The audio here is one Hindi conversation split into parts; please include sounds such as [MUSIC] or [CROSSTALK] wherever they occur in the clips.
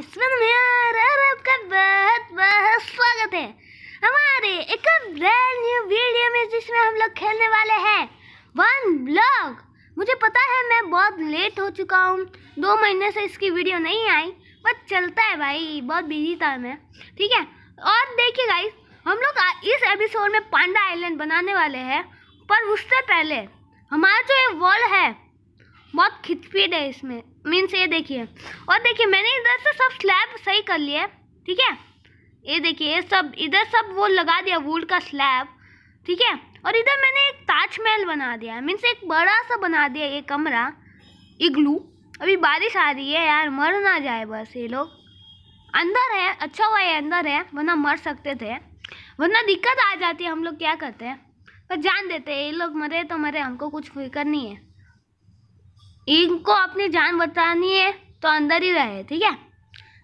गाइस और आपका बहुत बहुत स्वागत है हमारे एक न्यू वीडियो में जिसमें हम लोग खेलने वाले हैं वन ब्लॉग मुझे पता है मैं बहुत लेट हो चुका हूँ दो महीने से इसकी वीडियो नहीं आई बस चलता है भाई बहुत बिजी था मैं ठीक है और देखिए गाइस हम लोग इस एपिसोड में पांडा आइलैंड बनाने वाले हैं पर उससे पहले हमारा जो ये वॉल है बहुत खिचपीड है इसमें मीन्स ये देखिए और देखिए मैंने इधर से सब स्लैब सही कर लिया है ठीक है ये देखिए ये सब इधर सब वो लगा दिया वुड का स्लैब ठीक है और इधर मैंने एक ताजमहल बना दिया मीन्स एक बड़ा सा बना दिया ये कमरा इग्लू अभी बारिश आ रही है यार मर ना जाए बस ये लोग अंदर है अच्छा हुआ है अंदर है वरना मर सकते थे वरना दिक्कत आ जाती है हम लोग क्या करते हैं पर जान देते हैं ये लोग मरे तो मरे हमको कुछ फिक्र नहीं है इनको अपनी जान बचानी है तो अंदर ही रहे ठीक है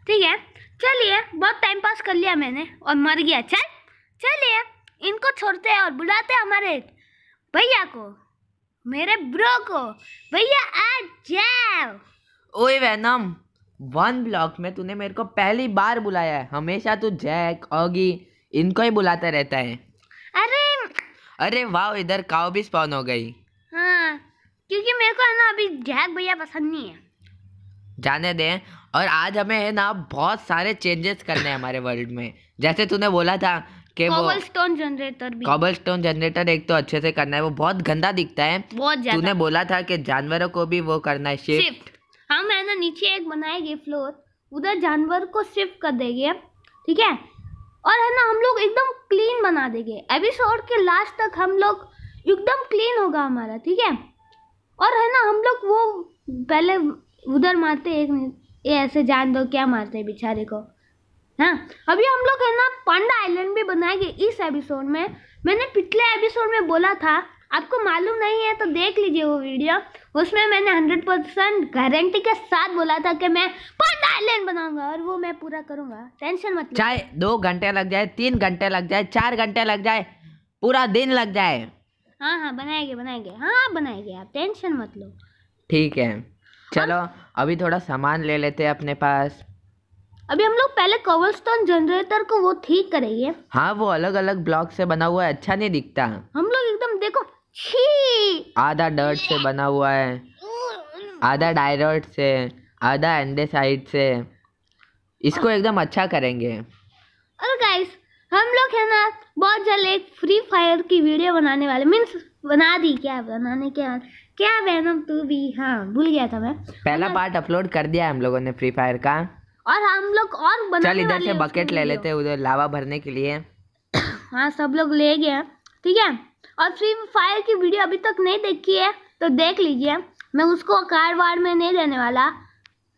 ठीक है चलिए बहुत टाइम पास कर लिया मैंने और मर गया चल चलिए इनको छोड़ते हैं और बुलाते हैं हमारे भैया को मेरे ब्रो को भैया आ जाओ ओए वैनम वन ब्लॉक में तूने मेरे को पहली बार बुलाया है हमेशा तू जैक ऑगी इनको ही बुलाता रहता है अरे अरे वाह इधर काव भी स्पॉन हो गई क्योंकि मेरे को है ना अभी जैक भैया पसंद नहीं है जाने दें और आज हमें है ना बहुत सारे चेंजेस करने हैं हमारे वर्ल्ड में जैसे तूने बोला था कि वो स्टोन जनरेटर भी कॉबल स्टोन जनरेटर एक तो अच्छे से करना है वो बहुत गंदा दिखता है बहुत तूने बोला था कि जानवरों को भी वो करना है शिफ्ट हम है ना नीचे एक बनाएंगे फ्लोर उधर जानवर को शिफ्ट कर देंगे ठीक है और है ना हम लोग एकदम क्लीन बना देंगे एपिसोड के लास्ट तक हम लोग एकदम क्लीन होगा हमारा ठीक है और है ना हम लोग वो पहले उधर मारते एक ये ऐसे जान दो क्या मारते बेचारे को है हाँ, अभी हम लोग है ना पांडा आइलैंड भी बनाएंगे इस एपिसोड में मैंने पिछले एपिसोड में बोला था आपको मालूम नहीं है तो देख लीजिए वो वीडियो उसमें मैंने हंड्रेड परसेंट गारंटी के साथ बोला था कि मैं पांडा आइलैंड बनाऊंगा और वो मैं पूरा करूंगा टेंशन मत चाहे दो घंटे लग जाए तीन घंटे लग जाए चार घंटे लग जाए पूरा दिन लग जाए हाँ हाँ बनाएंगे बनाएंगे हाँ, हाँ बनाएंगे आप टेंशन मत लो ठीक है चलो अभी थोड़ा सामान ले लेते हैं अपने पास अभी हम लोग पहले स्टोन जनरेटर को वो ठीक करेंगे हाँ वो अलग अलग ब्लॉक से बना हुआ है अच्छा नहीं दिखता हम लोग एकदम देखो आधा डर्ट से बना हुआ है आधा डायरोट से आधा एंडेसाइड से इसको एकदम अच्छा करेंगे अरे गाइस हम लोग है ना बहुत जल्द एक फ्री फायर की वीडियो बनाने वाले मीन्स बना दी क्या बनाने के बाद क्या बहनम तू भी हाँ भूल गया था मैं पहला पार्ट अपलोड कर दिया हम लोगों ने फ्री फायर का और हम लोग और बनाने चल इधर से बकेट ले लेते हैं उधर लावा भरने के लिए [COUGHS] हाँ सब लोग ले गए ठीक है और फ्री फायर की वीडियो अभी तक नहीं देखी है तो देख लीजिए मैं उसको कार वार में नहीं देने वाला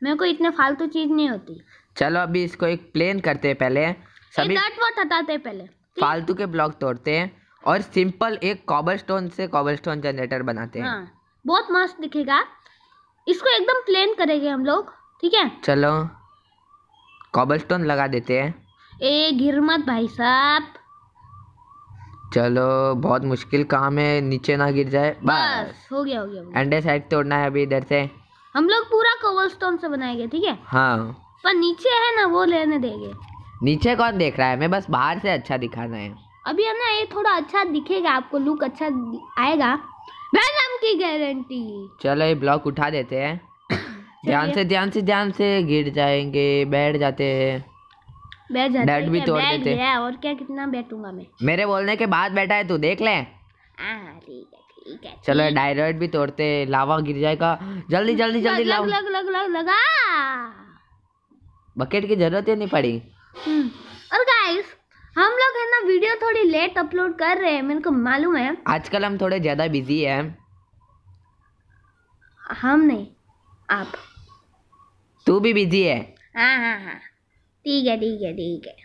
मेरे को इतने फालतू चीज़ नहीं होती चलो अभी इसको एक प्लेन करते हैं पहले सभी हटाते पहले फालतू के ब्लॉक तोड़ते हैं और सिंपल एक कॉबल स्टोन से कॉबल स्टोन जनरेटर बनाते हैं हाँ, बहुत मस्त दिखेगा इसको एकदम प्लेन करेंगे हम लोग ठीक है चलो कॉबल स्टोन लगा देते हैं ए गिर मत भाई साहब चलो बहुत मुश्किल काम है नीचे ना गिर जाए बस, बस हो गया हो गया अंडे साइड तोड़ना है अभी इधर से हम लोग पूरा कॉबल स्टोन से बनाएंगे ठीक है हाँ पर नीचे है ना वो लेने देंगे नीचे कौन देख रहा है मैं बस बाहर से अच्छा दिखाना है अभी है ना ये थोड़ा अच्छा दिखेगा आपको लुक अच्छा आएगा वैनम की गारंटी चलो ये ब्लॉक उठा देते हैं [COUGHS] ध्यान से ध्यान से ध्यान से गिर जाएंगे बैठ जाते हैं बैठ जाते भी तोड़ देते हैं और क्या कितना बैठूंगा मैं मेरे बोलने के बाद बैठा है तू देख ले चलो डायरेक्ट भी तोड़ते लावा गिर जाएगा जल्दी जल्दी जल्दी लग लग लग लग लगा बकेट की जरूरत ही नहीं पड़ी हम्म। और गाइस हम लोग है ना वीडियो थोड़ी लेट अपलोड कर रहे हैं मेरे को मालूम है आजकल हम थोड़े ज़्यादा बिजी हैं हम नहीं आप तू भी बिजी है हाँ हाँ हाँ ठीक है ठीक है ठीक है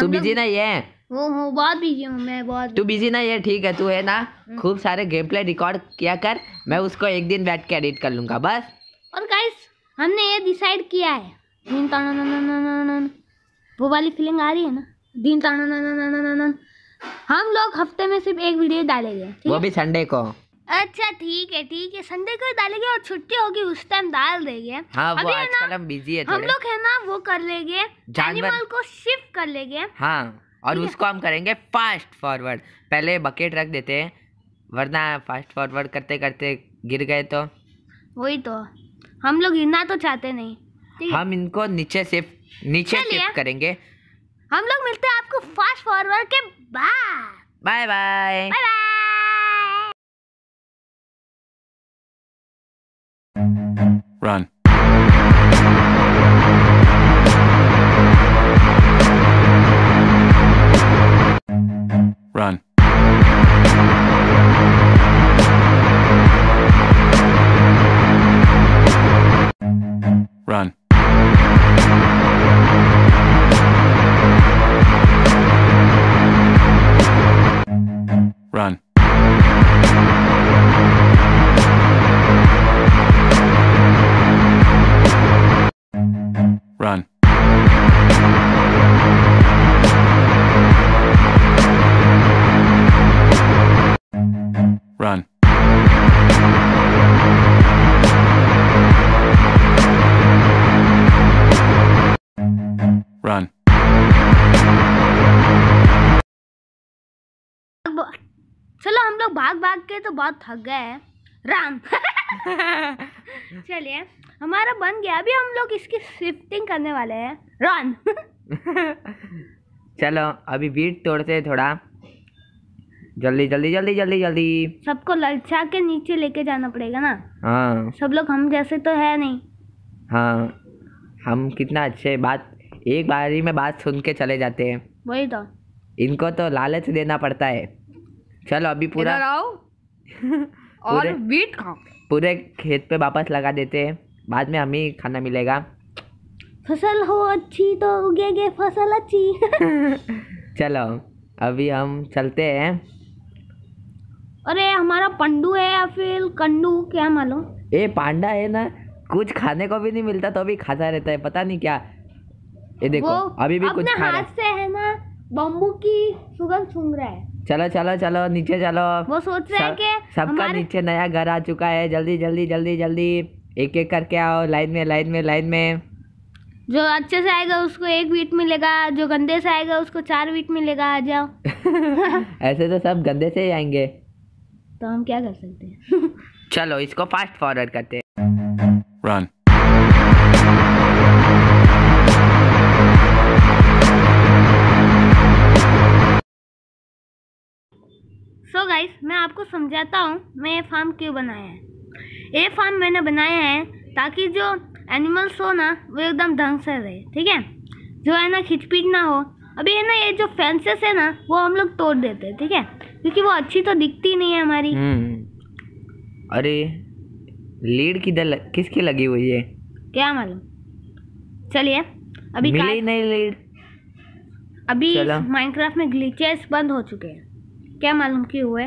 तू बिजी ना ये वो हूँ बहुत बिजी हूँ मैं बहुत तू बिजी ना ये ठीक है तू है ना हम्म। खूब सारे गेम प्ले रिकॉर्ड किया कर मैं उसको एक दिन बैठ के एडिट कर लूंगा बस और गाइस हमने ये डिसाइड किया है वो वाली फीलिंग आ रही है ना दिन ताना ना ना ना ना ना ना। हम लोग हफ्ते में सिर्फ एक वीडियो डालेंगे वो भी संडे को अच्छा ठीक है ठीक है संडे को डालेंगे और छुट्टी होगी उस टाइम डाल देंगे हाँ, अभी ना हम बिजी है हम लोग है ना वो कर लेंगे एनिमल को शिफ्ट कर लेंगे हाँ और उसको हम करेंगे फास्ट फॉरवर्ड पहले बकेट रख देते हैं वरना फास्ट फॉरवर्ड करते करते गिर गए तो वही तो हम लोग गिरना तो चाहते नहीं हम इनको नीचे से नीचे शिफ्ट करेंगे हम लोग मिलते हैं आपको फास्ट फॉरवर्ड के बाद bye bye bye bye Run. लोग भाग भाग के तो बहुत थक गए हैं राम [LAUGHS] चलिए हमारा बन गया अभी हम लोग इसकी शिफ्टिंग करने वाले हैं रॉन [LAUGHS] चलो अभी बीट तोड़ते हैं थोड़ा जल्दी जल्दी जल्दी जल्दी जल्दी सबको ललचा के नीचे लेके जाना पड़ेगा ना हाँ सब लोग हम जैसे तो है नहीं हाँ हम कितना अच्छे बात एक बारी में बात सुन के चले जाते हैं वही तो इनको तो लालच देना पड़ता है चलो अभी पूरा आओ [LAUGHS] और वीट खाओ पूरे खेत पे वापस लगा देते हैं बाद में हमें खाना मिलेगा फसल हो अच्छी तो उगेगे फसल अच्छी [LAUGHS] चलो अभी हम चलते हैं अरे हमारा पंडू है या फिर कंडू क्या मालूम ए पांडा है ना कुछ खाने को भी नहीं मिलता तो भी खाता रहता है पता नहीं क्या ये देखो अभी भी कुछ खा रहा है से है ना बम्बू की सुगंध सूंघ रहा है चलो चलो चलो नीचे चलो वो सोच रहे हैं कि सबका नीचे नया घर आ चुका है जल्दी जल्दी जल्दी जल्दी एक एक करके आओ लाइन में लाइन में लाइन में जो अच्छे से आएगा उसको एक वीट मिलेगा जो गंदे से आएगा उसको चार वीट मिलेगा आ जाओ [LAUGHS] ऐसे तो सब गंदे से ही आएंगे तो हम क्या कर सकते हैं [LAUGHS] चलो इसको फास्ट फॉरवर्ड करते हैं सो so गाइस मैं आपको समझाता हूँ मैं ये फार्म क्यों बनाया है ये फार्म मैंने बनाया है ताकि जो एनिमल्स हो ना वो एकदम ढंग से रहे ठीक है जो है ना खिचपीट ना हो अभी है ना ये जो फेंसेस है ना वो हम लोग तोड़ देते हैं ठीक है क्योंकि वो अच्छी तो दिखती नहीं है हमारी हम्म। अरे लीड किधर किसकी लगी हुई है क्या मालूम चलिए अभी मिली नहीं लीड अभी माइनक्राफ्ट में ग्लीचेस बंद हो चुके हैं क्या मालूम क्यों हुए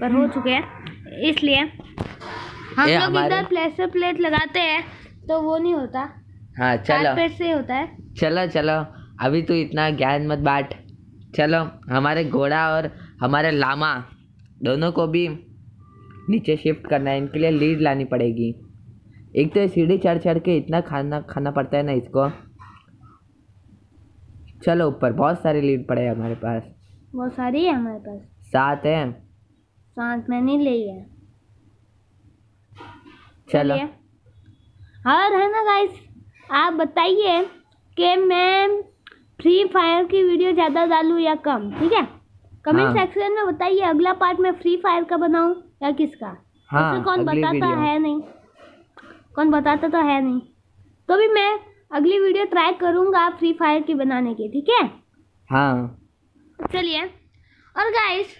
पर हो चुके हैं इसलिए हम लोग इधर प्लेसर प्लेट लगाते हैं तो वो नहीं होता हाँ चलो पैसे होता है चलो चलो अभी तो इतना ज्ञान मत बांट चलो हमारे घोड़ा और हमारे लामा दोनों को भी नीचे शिफ्ट करना है इनके लिए लीड लानी पड़ेगी एक तो सीढ़ी चढ़ चढ़ के इतना खाना खाना पड़ता है ना इसको चलो ऊपर बहुत सारी लीड पड़े हमारे पास बहुत सारी है हमारे पास सात है सात मैंने लिया चलो और है ना गाइस आप बताइए कि मैं फ्री फायर की वीडियो ज़्यादा डालूँ या कम ठीक है कमेंट हाँ। सेक्शन में बताइए अगला पार्ट मैं फ्री फायर का बनाऊँ या किसका हाँ, तो कौन बताता है नहीं कौन बताता तो है नहीं तो भी मैं अगली वीडियो ट्राई करूँगा फ्री फायर की बनाने की ठीक है हाँ चलिए और गाइस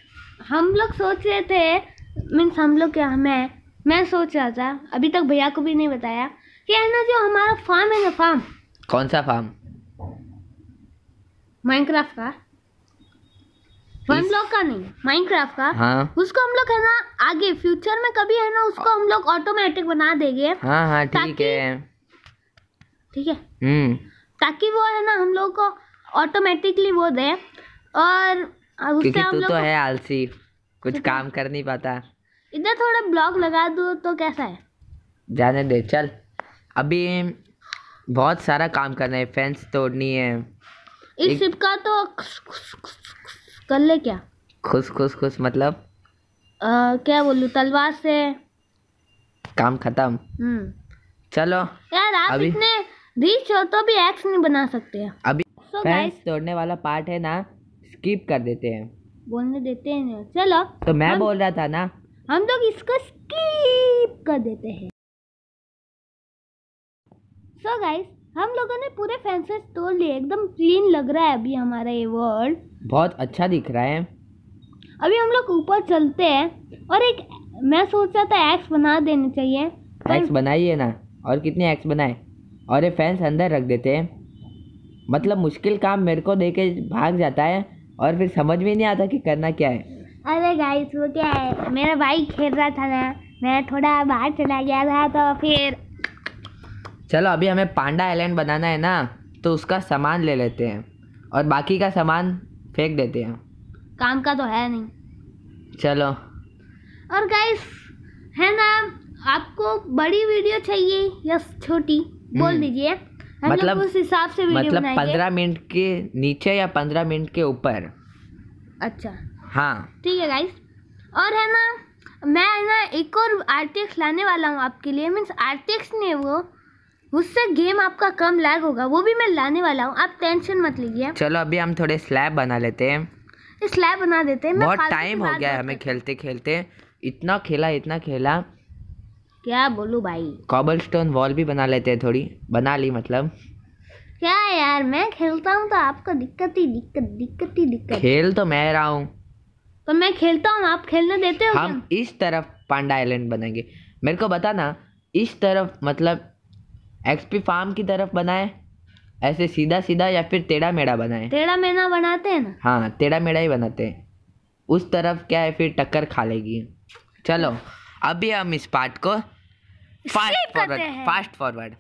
हम लोग सोच रहे थे मीन्स हम लोग क्या मैं मैं सोच रहा था अभी तक भैया को भी नहीं बताया कि है ना जो हमारा फार्म है ना फार्म कौन सा फार्म माइनक्राफ्ट का वन ब्लॉक का नहीं माइनक्राफ्ट का हाँ। उसको हम लोग है ना आगे फ्यूचर में कभी है ना उसको हम लोग ऑटोमेटिक बना देंगे हाँ हाँ ठीक है ठीक है हम्म। ताकि वो है ना हम लोग को ऑटोमेटिकली वो दे और क्योंकि तू तो है आलसी कुछ काम कर नहीं पाता इधर थोड़ा ब्लॉक लगा दो तो कैसा है जाने दे चल अभी बहुत सारा काम करना है फेंस तोड़नी है इस शिप का तो खुश खुश खुश खुश कर ले क्या खुश खुश खुश मतलब आ, क्या बोलू तलवार से काम खत्म हम्म। चलो यार आप अभी... इतने रिच हो तो भी एक्स नहीं बना सकते अभी so, फेंस तोड़ने वाला पार्ट है ना स्किप कर देते हैं बोलने देते हैं चलो तो मैं बोल रहा था ना हम लोग इसको स्किप कर देते हैं सो so गाइस हम लोगों ने पूरे फैंसेस तोड़ लिए एकदम क्लीन लग रहा है अभी हमारा ये वर्ल्ड बहुत अच्छा दिख रहा है अभी हम लोग ऊपर चलते हैं और एक मैं सोच रहा था एक्स बना देने चाहिए एक्स बनाइए ना और कितने एक्स बनाए और ये फैंस अंदर रख देते हैं मतलब मुश्किल काम मेरे को दे के भाग जाता है और फिर समझ में नहीं आता कि करना क्या है अरे गाइस वो क्या है मेरा भाई खेल रहा था ना मैं थोड़ा बाहर चला गया था तो फिर चलो अभी हमें पांडा आइलैंड बनाना है ना तो उसका सामान ले लेते हैं और बाकी का सामान फेंक देते हैं काम का तो है नहीं चलो और गाइस है ना आपको बड़ी वीडियो चाहिए या छोटी बोल हम्म। दीजिए मतलब उस हिसाब से वीडियो मतलब पंद्रह मिनट के नीचे या पंद्रह मिनट के ऊपर अच्छा हाँ ठीक है गाइस और है ना मैं है ना एक और आरटीएक्स लाने वाला हूँ आपके लिए मीन्स आरटीएक्स ने वो उससे गेम आपका कम लैग होगा वो भी मैं लाने वाला हूँ आप टेंशन मत लीजिए चलो अभी हम थोड़े स्लैब बना लेते हैं स्लैब बना देते हैं बहुत टाइम हो गया है हमें खेलते खेलते इतना खेला इतना खेला क्या बोलूँ भाई कॉबल स्टोन वॉल भी बना लेते हैं थोड़ी बना ली मतलब क्या यार मैं खेलता हूँ तो आपको दिक्कत ही दिक्कत दिक्कत ही दिक्कत खेल तो मैं रहा हूँ तो मैं खेलता हूँ आप खेलने देते हो हम क्या? इस तरफ पांडा आइलैंड बनेंगे मेरे को बता ना इस तरफ मतलब एक्सपी फार्म की तरफ बनाए ऐसे सीधा सीधा या फिर टेढ़ा मेढ़ा बनाए टेढ़ा मेढ़ा बनाते हैं ना हाँ टेढ़ा मेढ़ा ही बनाते हैं उस तरफ क्या है फिर टक्कर खा लेगी चलो अभी हम इस पार्ट को fast forward fast forward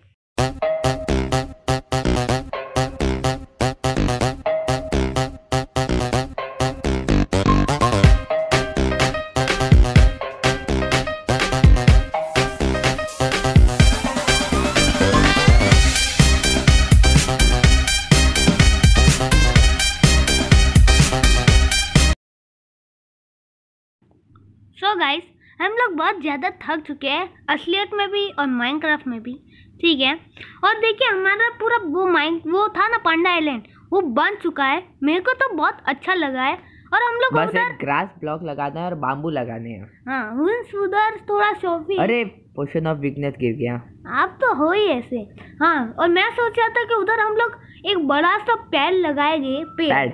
so guys हम लोग बहुत ज़्यादा थक चुके हैं असलियत में भी और माइनक्राफ्ट में भी ठीक है और देखिए हमारा पूरा वो माइन वो था ना पांडा आइलैंड वो बन चुका है मेरे को तो बहुत अच्छा लगा है और हम लोग बस उधर ग्रास ब्लॉक लगाना है और बाम्बू लगाने हैं हाँ उधर थोड़ा शॉपिंग अरे पोशन ऑफ वीकनेस गिर गया आप तो हो ही ऐसे हाँ और मैं सोच रहा था कि उधर हम लोग एक बड़ा सा पेड़ लगाएंगे पेड़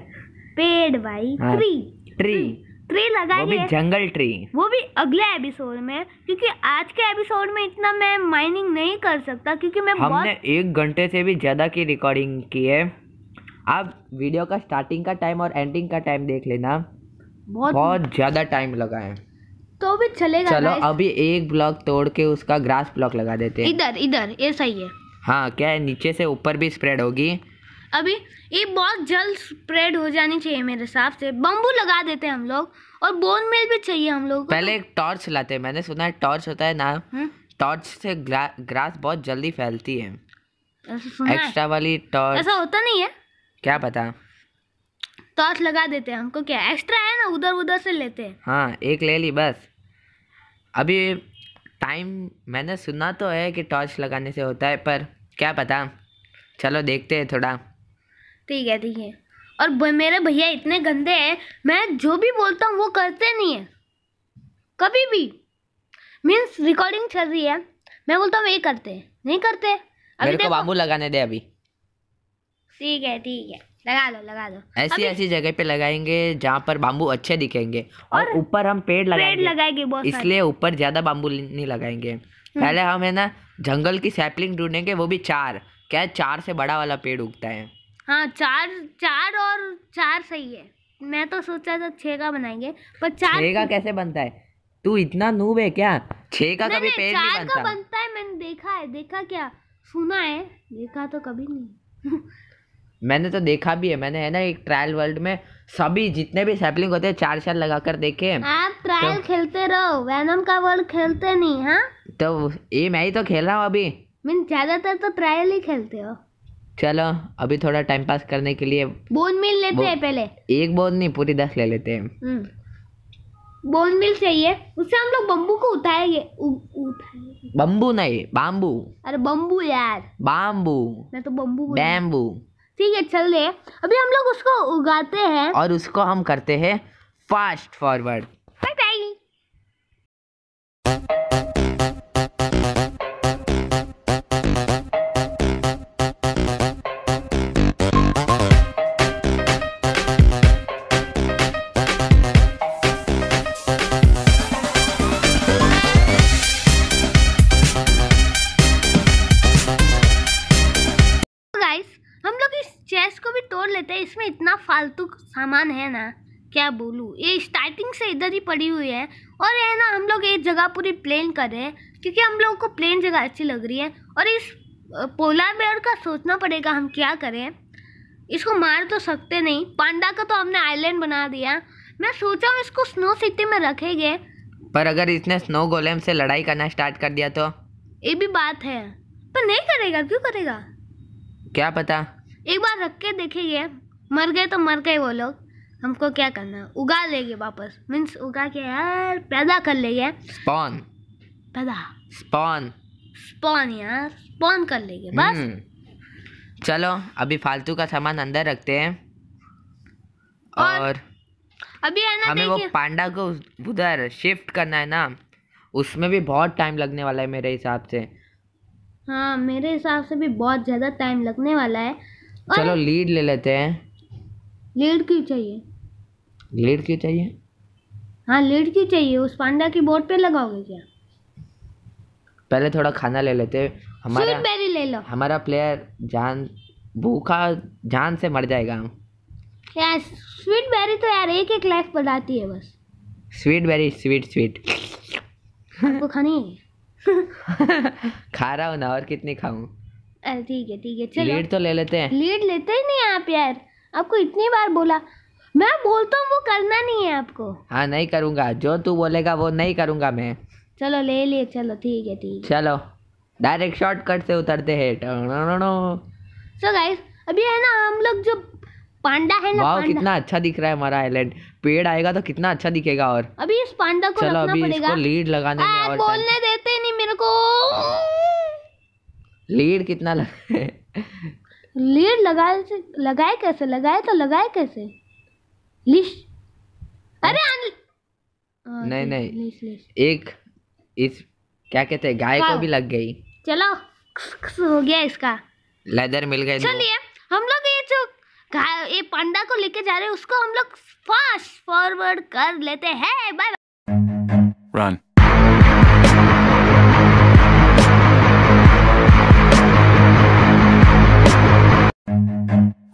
पेड़ भाई हाँ, ट्री ट्री ट्री लगा वो भी जंगल ट्री वो भी अगले एपिसोड में क्योंकि आज के एपिसोड में इतना मैं माइनिंग नहीं कर सकता क्योंकि मैं हमने बहुत... एक घंटे से भी ज़्यादा की रिकॉर्डिंग की है आप वीडियो का स्टार्टिंग का टाइम और एंडिंग का टाइम देख लेना बहुत बहुत ज़्यादा टाइम लगा है तो भी चलेगा चलो अभी एक ब्लॉक तोड़ के उसका ग्रास ब्लॉक लगा देते हैं इधर इधर ये सही है हाँ क्या है नीचे से ऊपर भी स्प्रेड होगी अभी ये बहुत जल्द स्प्रेड हो जानी चाहिए मेरे हिसाब से बम्बू लगा देते हैं हम लोग और बोन मिल भी चाहिए हम लोग पहले एक टॉर्च लाते हैं मैंने सुना है टॉर्च होता है ना टॉर्च हम्म। से ग्रा, ग्रास बहुत जल्दी फैलती है एक्स्ट्रा वाली टॉर्च ऐसा होता नहीं है क्या पता टॉर्च लगा देते हैं हमको क्या एक्स्ट्रा है ना उधर उधर से लेते हैं हाँ एक ले ली बस अभी टाइम मैंने सुना तो है कि टॉर्च लगाने से होता है पर क्या पता चलो देखते हैं थोड़ा ठीक है ठीक है और मेरे भैया इतने गंदे हैं मैं जो भी बोलता हूँ वो करते नहीं है कभी भी मीन्स रिकॉर्डिंग चल रही है मैं बोलता हूँ ये करते नहीं करते अभी मेरे को बाबू लगाने दे अभी ठीक है ठीक है लगा लो लगा दो ऐसी ऐसी जगह पे लगाएंगे जहाँ पर बाम्बू अच्छे दिखेंगे और ऊपर हम पेड़ लगाएंगे पेड़ लगाएंगे इसलिए ऊपर ज्यादा बाम्बू नहीं लगाएंगे हम्म। पहले हम है ना जंगल की सैपलिंग ढूंढेंगे वो भी चार क्या चार से बड़ा वाला पेड़ उगता है हाँ चार चार और चार सही है मैं तो सोचा था छः का बनाएंगे पर चार का कैसे बनता है तू इतना नूब है क्या छः का कभी पेड़ नहीं बनता का बनता है मैंने देखा है देखा क्या सुना है देखा तो कभी नहीं [LAUGHS] मैंने तो देखा भी है मैंने है ना एक ट्रायल वर्ल्ड में सभी जितने भी सैपलिंग होते हैं चार चार लगा कर देखे आप ट्रायल तो, खेलते रहो वैनम का वर्ल्ड खेलते नहीं हाँ तो ये मैं ही तो खेल रहा हूँ अभी मीन ज्यादातर तो ट्रायल ही खेलते हो चलो अभी थोड़ा टाइम पास करने के लिए बोन मिल लेते हैं पहले एक बोन नहीं पूरी दस ले लेते हैं हम्म। बोन मिल चाहिए उससे हम लोग बम्बू को उठाएंगे बम्बू नहीं बाम्बू अरे बम्बू यार बाम्बू मैं तो बम्बू बैम्बू ठीक है चल रहे अभी हम लोग उसको उगाते हैं और उसको हम करते हैं फास्ट फॉरवर्ड सामान है ना क्या बोलूँ ये स्टार्टिंग से इधर ही पड़ी हुई है और है ना हम लोग एक जगह पूरी प्लेन कर रहे हैं क्योंकि हम लोगों को प्लेन जगह अच्छी लग रही है और इस पोलार बेयर का सोचना पड़ेगा हम क्या करें इसको मार तो सकते नहीं पांडा का तो हमने आइलैंड बना दिया मैं सोचा हूँ इसको स्नो सिटी में रखेंगे पर अगर इसने स्नो गोलेम से लड़ाई करना स्टार्ट कर दिया तो ये भी बात है पर नहीं करेगा क्यों करेगा क्या पता एक बार रख के देखेंगे मर गए तो मर गए वो लोग हमको क्या करना है उगा लेंगे वापस मीन्स उगा के यार पैदा कर लेंगे स्पॉन पैदा स्पॉन स्पॉन यार स्पॉन कर लेंगे बस हम्म। चलो अभी फालतू का सामान अंदर रखते हैं और, और अभी है ना हमें वो पांडा को उधर शिफ्ट करना है ना उसमें भी बहुत टाइम लगने वाला है मेरे हिसाब से हाँ मेरे हिसाब से भी बहुत ज़्यादा टाइम लगने वाला है चलो लीड ले लेते हैं लेड क्यों चाहिए लेड क्यों चाहिए हाँ लेड क्यों चाहिए उस पांडा की बोर्ड पे लगाओगे क्या पहले थोड़ा खाना ले लेते हमारा बेरी ले लो हमारा प्लेयर जान भूखा जान से मर जाएगा हम यार स्वीट बेरी तो यार एक एक लाइफ बढ़ाती है बस स्वीट बेरी स्वीट स्वीट आपको खानी है [LAUGHS] खा रहा हूँ ना और कितनी खाऊं ठीक है ठीक है चलो लीड तो ले लेते हैं लीड लेते ही नहीं आप यार आपको इतनी बार बोला मैं बोलता हूँ वो करना नहीं है आपको हाँ नहीं करूँगा जो तू बोलेगा वो नहीं करूँगा मैं चलो ले लिए चलो ठीक है ठीक चलो डायरेक्ट शॉर्टकट से उतरते हैं सो गाइस अभी है ना हम लोग जो पांडा है ना पांडा कितना अच्छा दिख रहा है हमारा आइलैंड पेड़ आएगा तो कितना अच्छा दिखेगा और अभी इस पांडा को चलो अभी इसको लीड लगाने में और बोलने देते नहीं मेरे को लीड कितना लग [LAUGHS] लीड लगाए लगाए कैसे लगाए तो लगाए कैसे लिश अरे आ, नहीं नहीं लिश, लिश। एक इस क्या कहते हैं गाय को हाँ। भी लग गई चलो हो गया इसका लेदर मिल गया चलिए हम लोग ये जो ये पांडा को लेके जा रहे हैं उसको हम लोग फास्ट फॉरवर्ड कर लेते हैं bye bye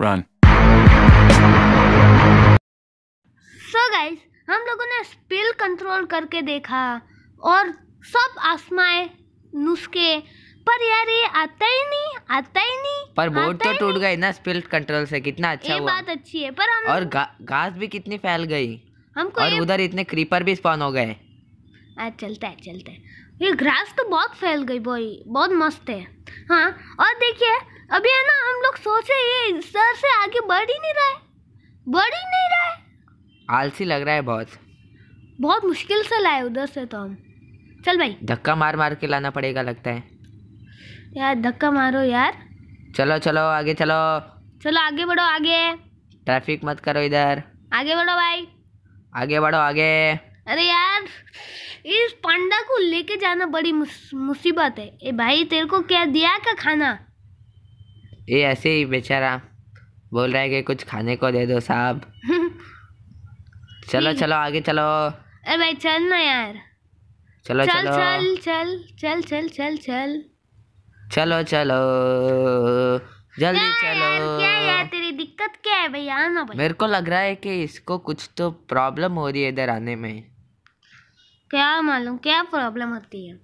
run so guys हम लोगों ने स्पिल कंट्रोल करके देखा और सब आसमाए नुस्खे पर यार ये आता ही नहीं आता ही नहीं पर बोर्ड तो टूट गई ना स्पिल कंट्रोल से कितना अच्छा ये हुआ बात अच्छी है पर हम और गा, घास भी कितनी फैल गई हमको और उधर इतने क्रीपर भी स्पॉन हो गए आज चलता है चलता है ये घास तो बहुत फैल गई बॉय बहुत मस्त है हाँ और देखिए अभी है ना हम लोग सोच रहे ये सर से आगे बढ़ ही नहीं रहा है बढ़ ही नहीं रहा है आलसी लग रहा है बहुत बहुत मुश्किल से लाए उधर से तो हम चल भाई धक्का मार मार के लाना पड़ेगा लगता है यार धक्का मारो यार चलो चलो आगे चलो चलो आगे बढ़ो आगे ट्रैफिक मत करो इधर आगे बढ़ो भाई आगे बढ़ो आगे अरे यार इस पांडा को लेके जाना बड़ी मुसीबत है ए भाई तेरे को क्या दिया का खाना ये ऐसे ही बेचारा बोल रहा है कि कुछ खाने को दे दो साहब [LAUGHS] चलो चलो आगे चलो अरे भाई चल ना यार चलो चल चल चल चल चल चल चल चलो चलो जल्दी चलो क्या यार तेरी दिक्कत क्या है भाई आना भाई मेरे को लग रहा है कि इसको कुछ तो प्रॉब्लम हो रही है इधर आने में क्या मालूम क्या प्रॉब्लम होती है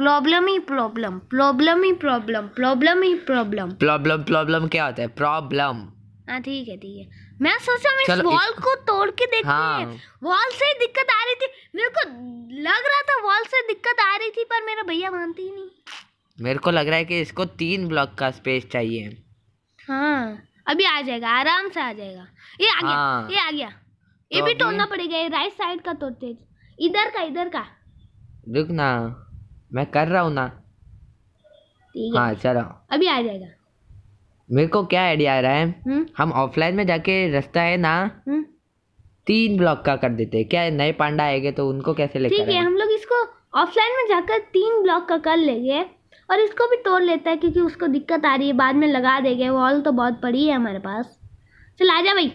प्रॉब्लम ही प्रॉब्लम प्रॉब्लम ही प्रॉब्लम प्रॉब्लम ही प्रॉब्लम प्रॉब्लम प्रॉब्लम क्या होता है प्रॉब्लम हाँ ठीक है ठीक है मैं सोचा मैं इस वॉल को तोड़ के देखते हाँ। हैं वॉल से ही दिक्कत आ रही थी मेरे को लग रहा था वॉल से दिक्कत आ रही थी पर मेरा भैया मानते ही नहीं मेरे को लग रहा है कि इसको तीन ब्लॉक का स्पेस चाहिए हाँ अभी आ जाएगा आराम से आ जाएगा ये आ गया हाँ। ये आ गया ये तो भी तोड़ना पड़ेगा ये राइट साइड का तोड़ते इधर का इधर का रुकना मैं कर रहा हूँ ना हाँ चलो अभी आ जाएगा मेरे को क्या आइडिया आ रहा है हुँ? हम्म। हम ऑफलाइन में जाके रास्ता है ना हुँ? हम्म। तीन ब्लॉक का कर देते क्या नए पांडा आएंगे तो उनको कैसे लेकर ठीक है हम लोग इसको ऑफलाइन में जाकर तीन ब्लॉक का कर लेंगे और इसको भी तोड़ लेता है क्योंकि उसको दिक्कत आ रही है बाद में लगा देंगे वॉल तो बहुत बड़ी है हमारे पास चल आ जा भाई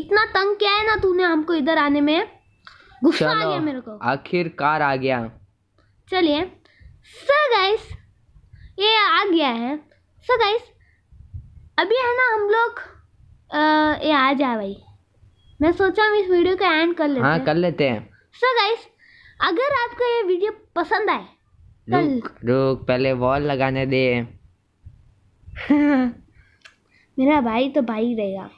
इतना तंग क्या है ना तूने हमको इधर आने में गुस्सा आ गया मेरे को आखिरकार आ गया चलिए सो गाइस ये आ गया है सो गाइस अभी है ना हम लोग ये आ जाए भाई मैं सोचा हम इस वीडियो को एंड कर लेते हाँ कर लेते हैं सो गाइस अगर आपको ये वीडियो पसंद आए तो रुक रुक पहले वॉल लगाने दे [LAUGHS] मेरा भाई तो भाई रहेगा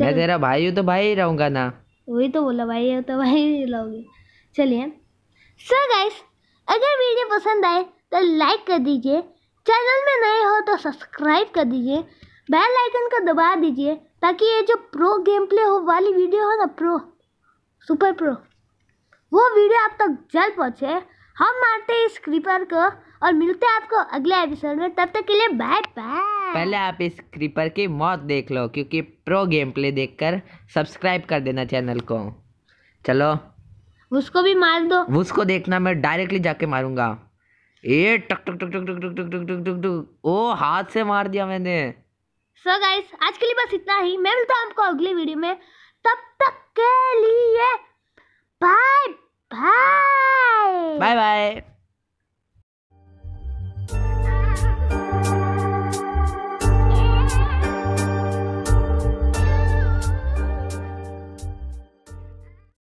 मैं तेरा भाई हूँ तो भाई रहूँगा ना वही तो बोला भाई है तो भाई रहोगे चलिए सो so गाइस अगर वीडियो पसंद आए तो लाइक कर दीजिए चैनल में नए हो तो सब्सक्राइब कर दीजिए बेल आइकन को दबा दीजिए ताकि ये जो प्रो गेम प्ले हो वाली वीडियो हो ना प्रो सुपर प्रो वो वीडियो आप तक जल्द पहुँचे हम मारते हैं इस क्रीपर को और मिलते हैं आपको अगले एपिसोड में तब तक के लिए बाय बाय पहले आप इस क्रीपर की मौत देख लो क्योंकि प्रो गेम प्ले देखकर सब्सक्राइब कर देना चैनल को चलो उसको भी मार दो उसको देखना मैं डायरेक्टली जाके मारूंगा ए टक टक टक टक टक टक टक टक टक टक टक ओ हाथ से मार दिया मैंने सो गाइस आज के लिए बस इतना ही मैं मिलता हूँ आपको अगली वीडियो में तब तक के लिए बाय बाय बाय बाय